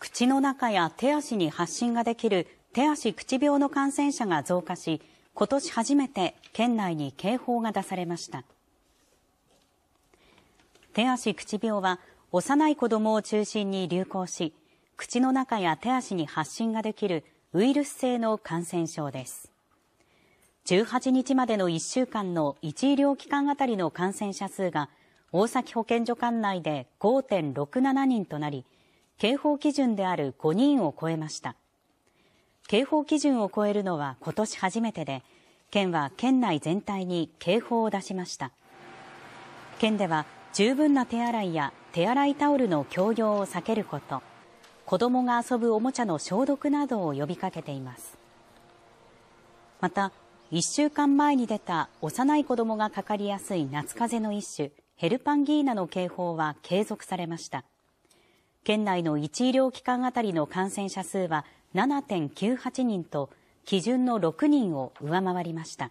口の中や手足に発疹ができる手足口病の感染者が増加し、今年初めて県内に警報が出されました。手足口病は幼い子供を中心に流行し、口の中や手足に発疹ができるウイルス性の感染症です。18日までの1週間の1医療機関あたりの感染者数が大崎保健所管内で5.67人となり、警報基準である5人を超えました。警報基準を超えるのは今年初めてで、県は県内全体に警報を出しました。県では十分な手洗いや手洗いタオルの共用を避けること、子供が遊ぶおもちゃの消毒などを呼びかけています。また、1週間前に出た幼い子供がかかりやすい夏風邪の一種、ヘルパンギーナの警報は継続されました。県内の1医療機関あたりの感染者数は7.98人と、基準の6人を上回りました。